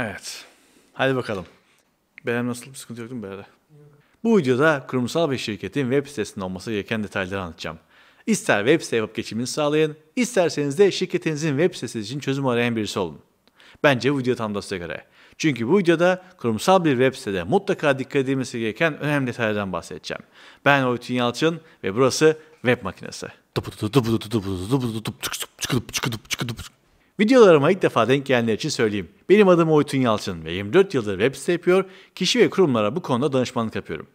Evet. Hadi bakalım. Benim nasıl bir sıkıntı yok değil mi Bu videoda kurumsal bir şirketin web sitesinin olması gereken detayları anlatacağım. İster web site yapıp geçimini sağlayın, isterseniz de şirketinizin web sitesi için çözüm arayan birisi olun. Bence bu video tam da size göre. Çünkü bu videoda kurumsal bir web sitede mutlaka dikkat edilmesi gereken önemli detaylardan bahsedeceğim. Ben Oytun Yalçın ve burası Web Makinesi. Videolarıma ilk defa denk gelenler için söyleyeyim. Benim adım Oytun Yalçın ve 24 yıldır web site yapıyor, kişi ve kurumlara bu konuda danışmanlık yapıyorum.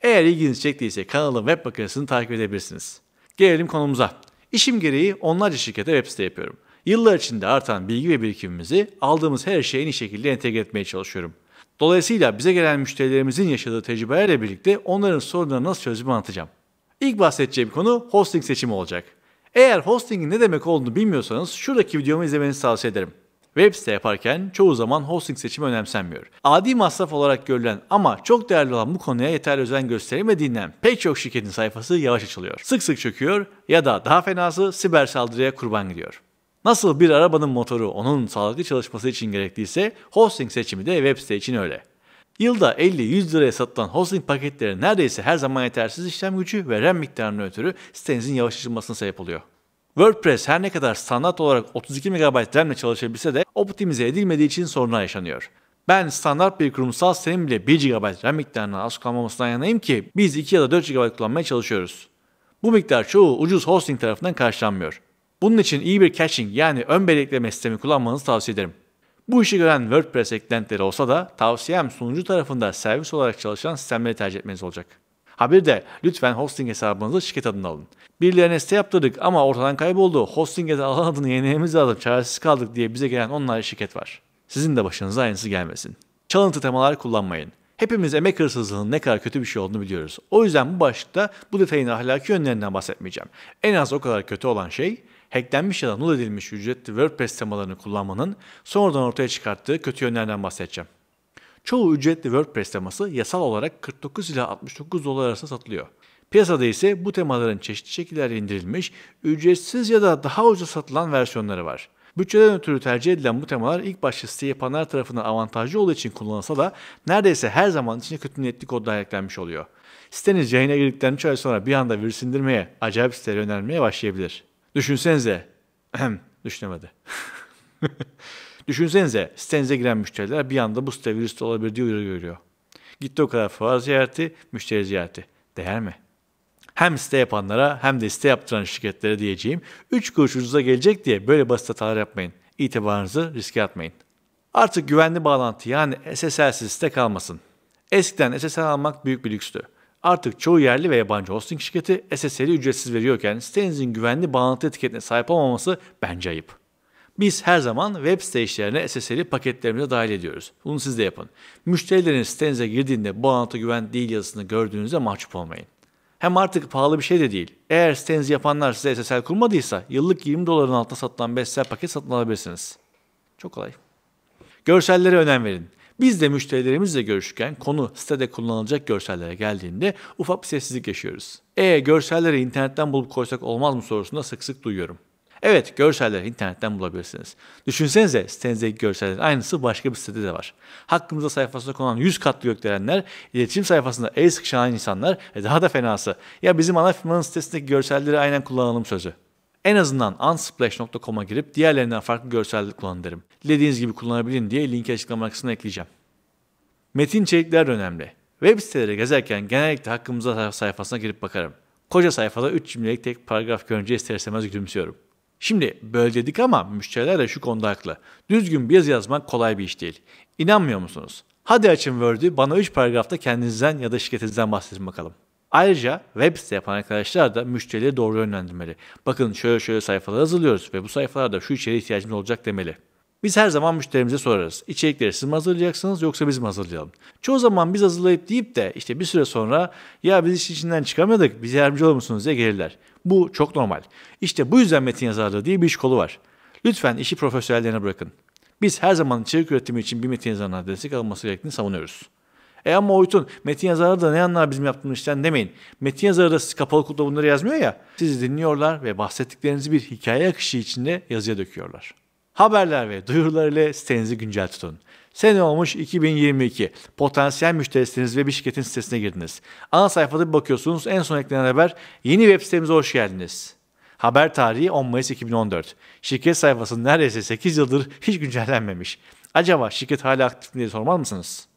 Eğer ilginiz çektiyse kanalın web makinesini takip edebilirsiniz. Gelelim konumuza. İşim gereği onlarca şirkete web site yapıyorum. Yıllar içinde artan bilgi ve birikimimizi aldığımız her şeyi en iyi şekilde entegre etmeye çalışıyorum. Dolayısıyla bize gelen müşterilerimizin yaşadığı tecrübelerle birlikte onların sorunlarını nasıl çözümü anlatacağım. İlk bahsedeceğim konu hosting seçimi olacak. Eğer hostingin ne demek olduğunu bilmiyorsanız şuradaki videomu izlemenizi tavsiye ederim. Web site yaparken çoğu zaman hosting seçimi önemsenmiyor. Adi masraf olarak görülen ama çok değerli olan bu konuya yeterli özen gösterilmediğinden pek çok şirketin sayfası yavaş açılıyor. Sık sık çöküyor ya da daha fenası siber saldırıya kurban gidiyor. Nasıl bir arabanın motoru onun sağlıklı çalışması için gerekliyse hosting seçimi de web site için öyle. Yılda 50-100 liraya satılan hosting paketleri neredeyse her zaman yetersiz işlem gücü ve RAM miktarını ötürü sitenizin yavaş açılmasına sebep oluyor. WordPress her ne kadar standart olarak 32 MB RAM ile çalışabilse de optimize edilmediği için sorunlar yaşanıyor. Ben standart bir kurumsal sitenin bile 1 GB RAM miktarından az kullanmamasından yanayım ki biz 2 ya da 4 GB kullanmaya çalışıyoruz. Bu miktar çoğu ucuz hosting tarafından karşılanmıyor. Bunun için iyi bir caching yani ön belirleme sistemi kullanmanızı tavsiye ederim. Bu işi gören WordPress eklentileri olsa da tavsiyem sunucu tarafında servis olarak çalışan sistemleri tercih etmeniz olacak. Ha bir de lütfen hosting hesabınızı şirket adına alın. Birilerine site yaptırdık ama ortadan kayboldu. Hosting adı alan adını yenilmemiz lazım. Çaresiz kaldık diye bize gelen onlarca şirket var. Sizin de başınıza aynısı gelmesin. Çalıntı temalar kullanmayın. Hepimiz emek hırsızlığının ne kadar kötü bir şey olduğunu biliyoruz. O yüzden bu başlıkta bu detayın ahlaki yönlerinden bahsetmeyeceğim. En az o kadar kötü olan şey hacklenmiş ya da null edilmiş ücretli WordPress temalarını kullanmanın sonradan ortaya çıkarttığı kötü yönlerden bahsedeceğim. Çoğu ücretli WordPress teması yasal olarak 49 ila 69 dolar arasında satılıyor. Piyasada ise bu temaların çeşitli şekillerde indirilmiş, ücretsiz ya da daha ucuza satılan versiyonları var. Bütçeden ötürü tercih edilen bu temalar ilk başta site yapanlar tarafından avantajlı olduğu için kullanılsa da neredeyse her zaman içine kötü niyetli kodlar eklenmiş oluyor. Siteniz yayına girdikten 3 ay sonra bir anda virüs indirmeye, acayip sitelere yönelmeye başlayabilir. Düşünsenize, düşünemedi. Düşünsenize sitenize giren müşteriler bir anda bu site virüs olabilir diye uyarı görüyor. Gitti o kadar fuar ziyareti, müşteri ziyareti. Değer mi? Hem site yapanlara hem de site yaptıran şirketlere diyeceğim. 3 kuruş ucuza gelecek diye böyle basit hatalar yapmayın. İtibarınızı riske atmayın. Artık güvenli bağlantı yani SSL'siz site kalmasın. Eskiden SSL almak büyük bir lükstü. Artık çoğu yerli ve yabancı hosting şirketi SSL'i ücretsiz veriyorken sitenizin güvenli bağlantı etiketine sahip olmaması bence ayıp. Biz her zaman web site işlerine SSL'i paketlerimize dahil ediyoruz. Bunu siz de yapın. Müşterilerin sitenize girdiğinde bağlantı güven değil yazısını gördüğünüzde mahcup olmayın. Hem artık pahalı bir şey de değil. Eğer sitenizi yapanlar size SSL kurmadıysa yıllık 20 doların altına satılan 5 paket satın alabilirsiniz. Çok kolay. Görsellere önem verin. Biz de müşterilerimizle görüşürken konu sitede kullanılacak görsellere geldiğinde ufak bir sessizlik yaşıyoruz. E görselleri internetten bulup koysak olmaz mı sorusunda sık sık duyuyorum. Evet görselleri internetten bulabilirsiniz. Düşünsenize sitenizdeki görsellerin aynısı başka bir sitede de var. Hakkımızda sayfasında konan 100 katlı gökdelenler, iletişim sayfasında el sıkışan insanlar ve daha da fenası ya bizim ana firmanın sitesindeki görselleri aynen kullanalım sözü. En azından unsplash.com'a girip diğerlerinden farklı görsellik kullanın derim. Dilediğiniz gibi kullanabilin diye linki açıklama kısmına ekleyeceğim. Metin içerikler önemli. Web siteleri gezerken genellikle hakkımızda sayfasına girip bakarım. Koca sayfada 3 cümlelik tek paragraf görünce ister istemez gülümsüyorum. Şimdi böyle dedik ama müşteriler de şu konuda haklı. Düzgün bir yazı yazmak kolay bir iş değil. İnanmıyor musunuz? Hadi açın Word'ü bana 3 paragrafta kendinizden ya da şirketinizden bahsedin bakalım. Ayrıca web site yapan arkadaşlar da müşterileri doğru yönlendirmeli. Bakın şöyle şöyle sayfalar hazırlıyoruz ve bu sayfalarda şu içeriğe ihtiyacımız olacak demeli. Biz her zaman müşterimize sorarız. İçerikleri siz mi hazırlayacaksınız yoksa biz mi hazırlayalım? Çoğu zaman biz hazırlayıp deyip de işte bir süre sonra ya biz iş içinden çıkamadık bize yardımcı olur musunuz diye gelirler. Bu çok normal. İşte bu yüzden metin yazarlığı diye bir iş kolu var. Lütfen işi profesyonellerine bırakın. Biz her zaman içerik üretimi için bir metin yazarına destek alması gerektiğini savunuyoruz. E ama Oytun metin yazarı da ne anlar bizim yaptığımız işten demeyin. Metin yazarı da siz kapalı kutuda bunları yazmıyor ya. Sizi dinliyorlar ve bahsettiklerinizi bir hikaye akışı içinde yazıya döküyorlar. Haberler ve duyurular ile sitenizi güncel tutun. Sene olmuş 2022. Potansiyel müşterisiniz ve bir şirketin sitesine girdiniz. Ana sayfada bir bakıyorsunuz en son eklenen haber yeni web sitemize hoş geldiniz. Haber tarihi 10 Mayıs 2014. Şirket sayfası neredeyse 8 yıldır hiç güncellenmemiş. Acaba şirket hala aktif mi diye sormaz mısınız?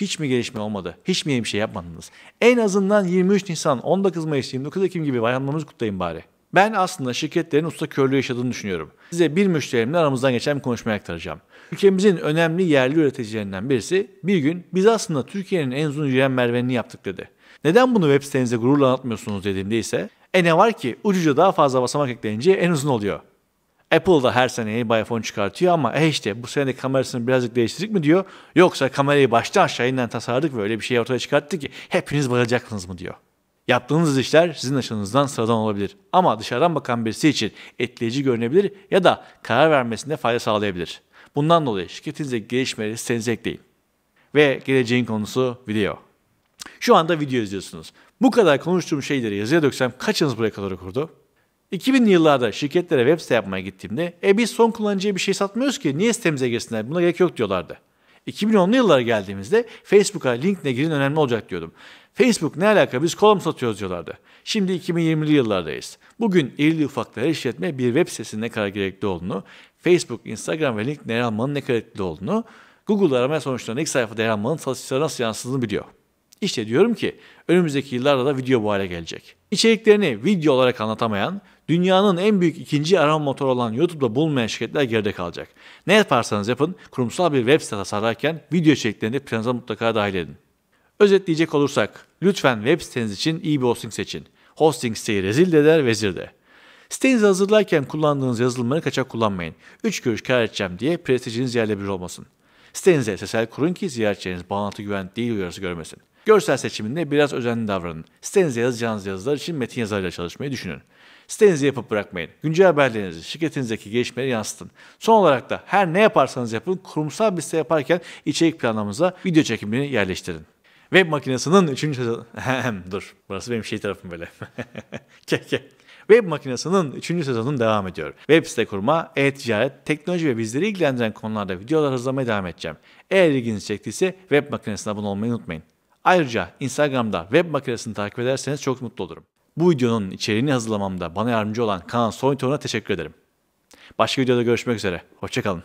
Hiç mi gelişme olmadı? Hiç mi bir şey yapmadınız? En azından 23 Nisan, 19 Mayıs, 29 Ekim gibi bayramlarımızı kutlayın bari. Ben aslında şirketlerin usta körlüğü yaşadığını düşünüyorum. Size bir müşterimle aramızdan geçen bir konuşmayı aktaracağım. Ülkemizin önemli yerli üreticilerinden birisi bir gün biz aslında Türkiye'nin en uzun yürüyen merdivenini yaptık dedi. Neden bunu web sitenize gururla anlatmıyorsunuz dediğimde ise e ne var ki ucuca daha fazla basamak ekleyince en uzun oluyor. Apple da her sene yeni bir iPhone çıkartıyor ama e işte bu sene de kamerasını birazcık değiştirdik mi diyor. Yoksa kamerayı baştan aşağı inden tasarladık ve öyle bir şey ortaya çıkarttık ki hepiniz bayılacaksınız mı diyor. Yaptığınız işler sizin açınızdan sıradan olabilir ama dışarıdan bakan birisi için etkileyici görünebilir ya da karar vermesinde fayda sağlayabilir. Bundan dolayı şirketinizdeki gelişmeleri sitenize ekleyin. Ve geleceğin konusu video. Şu anda video izliyorsunuz. Bu kadar konuştuğum şeyleri yazıya döksem kaçınız buraya kadar okurdu? 2000'li yıllarda şirketlere web site yapmaya gittiğimde e biz son kullanıcıya bir şey satmıyoruz ki niye sitemize girsinler buna gerek yok diyorlardı. 2010'lu yıllara geldiğimizde Facebook'a LinkedIn'e girin önemli olacak diyordum. Facebook ne alaka biz kolum satıyoruz diyorlardı. Şimdi 2020'li yıllardayız. Bugün irili ufaklı her işletme bir web sitesinin ne kadar gerekli olduğunu, Facebook, Instagram ve LinkedIn'e yer almanın ne kadar gerekli olduğunu, Google arama sonuçlarının ilk sayfada yer almanın satışlara nasıl yansıdığını biliyor. İşte diyorum ki önümüzdeki yıllarda da video bu hale gelecek. İçeriklerini video olarak anlatamayan, Dünyanın en büyük ikinci arama motoru olan YouTube'da bulmayan şirketler geride kalacak. Ne yaparsanız yapın, kurumsal bir web sitesi tasarlarken video içeriklerini planınıza mutlaka dahil edin. Özetleyecek olursak, lütfen web siteniz için iyi bir hosting seçin. Hosting siteyi rezil eder, vezir de. Sitenizi hazırlarken kullandığınız yazılımları kaçak kullanmayın. 3 kuruş kar edeceğim diye prestijiniz yerle bir olmasın. Sitenize SSL kurun ki ziyaretçileriniz bağlantı güvenlik değil uyarısı görmesin. Görsel seçiminde biraz özenli davranın. Sitenize yazacağınız yazılar için metin yazarıyla çalışmayı düşünün. Sitenizi yapıp bırakmayın. Güncel haberlerinizi, şirketinizdeki gelişmeleri yansıtın. Son olarak da her ne yaparsanız yapın kurumsal bir site yaparken içerik planlamanıza video çekimini yerleştirin. Web makinesinin 3. sezonu... Dur, burası benim şey tarafım böyle. Web makinesinin 3. sezonu devam ediyor. Web site kurma, e-ticaret, teknoloji ve bizleri ilgilendiren konularda videolar hazırlamaya devam edeceğim. Eğer ilginizi çektiyse web makinesine abone olmayı unutmayın. Ayrıca Instagram'da web makinesini takip ederseniz çok mutlu olurum. Bu videonun içeriğini hazırlamamda bana yardımcı olan Kaan Soytor'a teşekkür ederim. Başka videoda görüşmek üzere. Hoşçakalın.